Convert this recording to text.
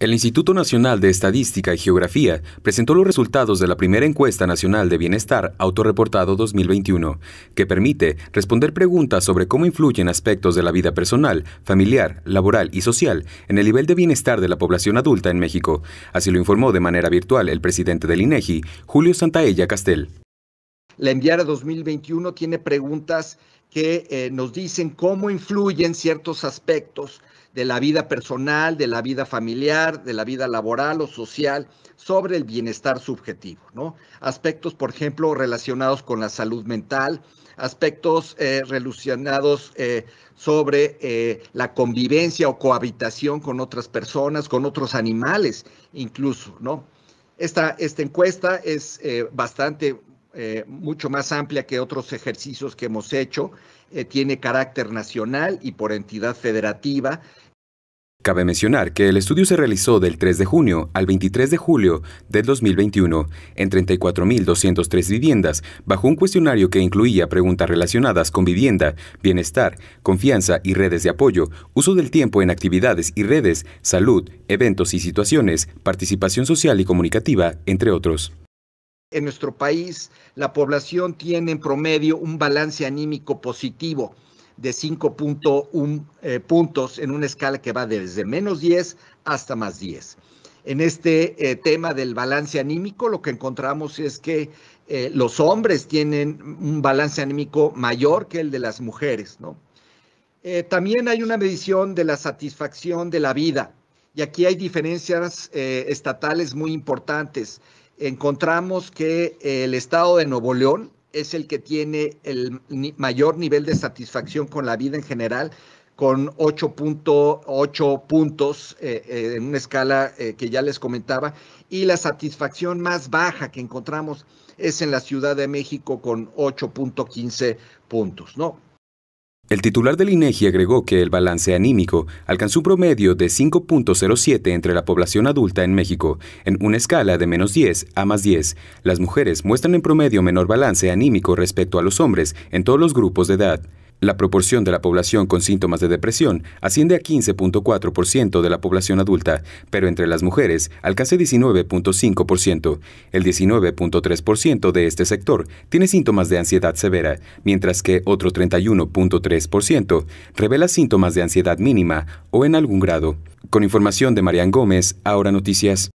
El Instituto Nacional de Estadística y Geografía presentó los resultados de la primera encuesta nacional de bienestar autorreportado 2021, que permite responder preguntas sobre cómo influyen aspectos de la vida personal, familiar, laboral y social en el nivel de bienestar de la población adulta en México. Así lo informó de manera virtual el presidente del INEGI, e Julio Santaella Castel. La enviar 2021 tiene preguntas que eh, nos dicen cómo influyen ciertos aspectos de la vida personal, de la vida familiar, de la vida laboral o social sobre el bienestar subjetivo, ¿no? Aspectos, por ejemplo, relacionados con la salud mental, aspectos eh, relacionados eh, sobre la convivencia o cohabitación con otras personas, con otros animales, incluso, ¿no? Esta, esta encuesta es bastante eh, mucho más amplia que otros ejercicios que hemos hecho, eh, tiene carácter nacional y por entidad federativa. Cabe mencionar que el estudio se realizó del 3 de junio al 23 de julio del 2021 en 34.203 viviendas bajo un cuestionario que incluía preguntas relacionadas con vivienda, bienestar, confianza y redes de apoyo, uso del tiempo en actividades y redes, salud, eventos y situaciones, participación social y comunicativa, entre otros en nuestro país la población tiene en promedio un balance anímico positivo de 5.1 eh, puntos en una escala que va desde menos 10 hasta más 10. En este eh, tema del balance anímico, lo que encontramos es que eh, los hombres tienen un balance anímico mayor que el de las mujeres, también hay una medición de la satisfacción de la vida y aquí hay diferencias estatales muy importantes encontramos que eh, el estado de Nuevo León es el que tiene el mayor nivel de satisfacción con la vida en general, con 8.8 puntos eh, eh, en una escala que ya les comentaba, y la satisfacción más baja que encontramos es en la Ciudad de México con 8.15 puntos, ¿no? El titular del INEGI e agregó que el balance anímico alcanzó un promedio de 5.07 entre la población adulta en México, en una escala de menos 10 a más 10. Las mujeres muestran en promedio menor balance anímico respecto a los hombres en todos los grupos de edad. La proporción de la población con síntomas de depresión asciende a 15.4% de la población adulta, pero entre las mujeres alcanza 19.5%. El 19.3% de este sector tiene síntomas de ansiedad severa, mientras que otro 31.3% revela síntomas de ansiedad mínima o en algún grado. Con información de Marian Gómez, ahora noticias.